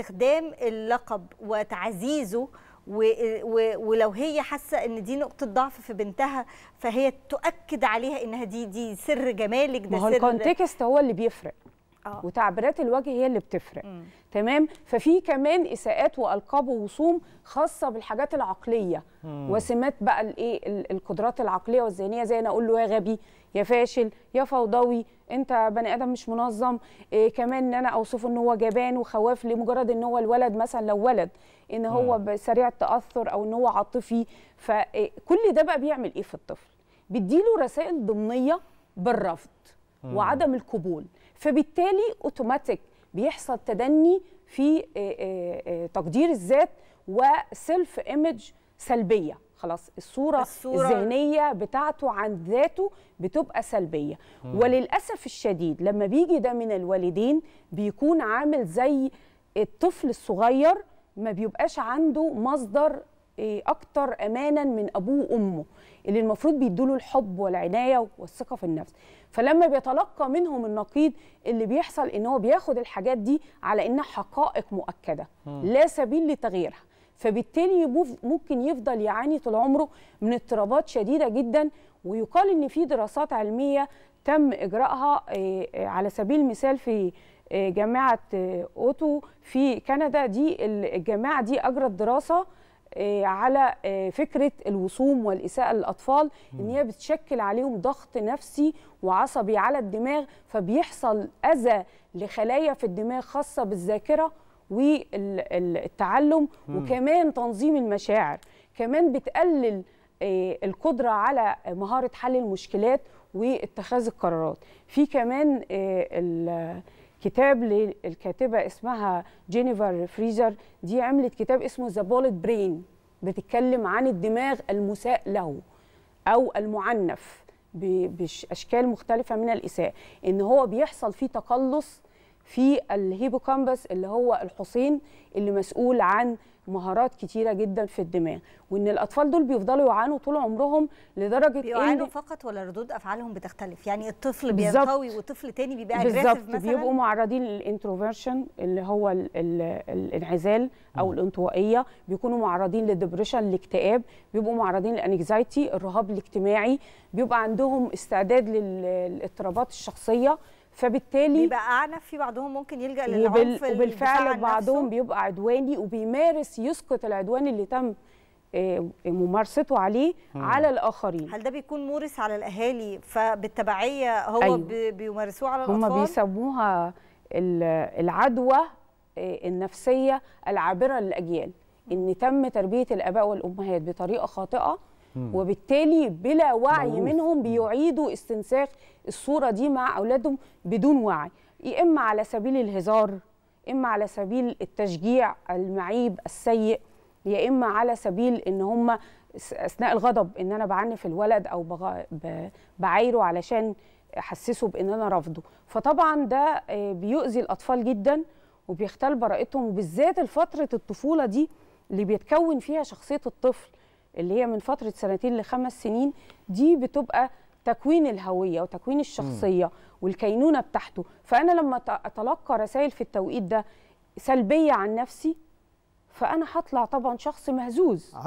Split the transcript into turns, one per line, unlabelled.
استخدام اللقب وتعزيزه ولو هي حاسه ان دي نقطه ضعف في بنتها فهي تؤكد عليها انها دي دي سر جمالك ده ما هو الكونتكست هو اللي بيفرق آه. وتعبيرات الوجه هي اللي بتفرق مم. تمام ففي كمان اساءات والقاب ووصوم خاصه بالحاجات العقليه مم. وسمات بقى الايه القدرات العقليه والذهنيه زي انا اقول له يا غبي يا فاشل يا فوضوي انت بني ادم مش منظم إيه كمان ان انا اوصفه ان هو جبان وخواف لمجرد ان هو الولد مثلا لو ولد ان هو مم. سريع التاثر او ان هو عاطفي فكل إيه ده بقى بيعمل ايه في الطفل بيديله رسائل ضمنيه بالرفض مم. وعدم القبول فبالتالي اوتوماتيك بيحصل تدني في آه، آه، آه، تقدير الذات وسيلف ايمج سلبيه خلاص الصورة, الصورة الذهنية بتاعته عن ذاته بتبقى سلبية مم. وللأسف الشديد لما بيجي ده من الوالدين بيكون عامل زي الطفل الصغير ما بيبقاش عنده مصدر إيه، اكتر امانا من ابوه وامه اللي المفروض بيدوا له الحب والعنايه والثقه في النفس فلما بيتلقى منهم النقيض اللي بيحصل ان هو بياخد الحاجات دي على انها حقائق مؤكده لا سبيل لتغييرها فبالتالي ممكن يفضل يعاني طول عمره من اضطرابات شديده جدا ويقال ان في دراسات علميه تم اجراءها إيه، إيه، على سبيل المثال في جامعه اوتو في كندا دي الجامعه دي اجرت دراسه آه، على آه، فكره الوصوم والاساءه للاطفال ان هي بتشكل عليهم ضغط نفسي وعصبي على الدماغ فبيحصل اذى لخلايا في الدماغ خاصه بالذاكره والتعلم وكمان تنظيم المشاعر كمان بتقلل آه، القدره على مهاره حل المشكلات واتخاذ القرارات في كمان كتاب للكاتبه اسمها جينيفر فريزر دي عملت كتاب اسمه ذا بولت برين بتتكلم عن الدماغ المساء له او المعنف باشكال مختلفه من الاساءه ان هو بيحصل فيه تقلص في الهيبوكامبس اللي هو الحصين اللي مسؤول عن مهارات كتيره جدا في الدماغ وان الاطفال دول بيفضلوا يعانوا طول عمرهم لدرجه بيعانوا إن فقط ولا ردود افعالهم بتختلف يعني الطفل بينطوي وطفل تاني بيبقى اجريسيف مثلا بيبقوا معرضين للانتروفيرشن اللي هو الـ الـ الانعزال او الانطوائيه بيكونوا معرضين للدبريشن الاكتئاب بيبقوا معرضين للانكزايتي الرهاب الاجتماعي بيبقى عندهم استعداد للاضطرابات الشخصيه فبالتالي بيبقى اعنف في بعضهم ممكن يلجا للعنف وبال... وبالفعل بعضهم بيبقى عدواني وبيمارس يسقط العدوان اللي تم آه، ممارسته عليه مم. على الاخرين هل ده بيكون مورس على الاهالي فبالتبعيه هو أيوه. بيمارسوه على الاطفال هم بيسموها العدوى آه، النفسيه العابره للاجيال ان تم تربيه الاباء والامهات بطريقه خاطئه وبالتالي بلا وعي منهم بيعيدوا استنساخ الصوره دي مع اولادهم بدون وعي يا اما على سبيل الهزار اما على سبيل التشجيع المعيب السيء يا اما على سبيل ان هم اثناء الغضب ان انا بعنف الولد او بعايره علشان احسسه بان انا رافضه فطبعا ده آه، بيؤذي الاطفال جدا وبيختل براءتهم وبالذات فتره الطفوله دي اللي بيتكون فيها شخصيه الطفل اللي هي من فتره سنتين لخمس سنين دي بتبقى تكوين الهويه وتكوين الشخصيه والكينونه بتاعته فانا لما اتلقى رسائل في التوقيت ده سلبيه عن نفسي فانا هطلع طبعا شخص مهزوز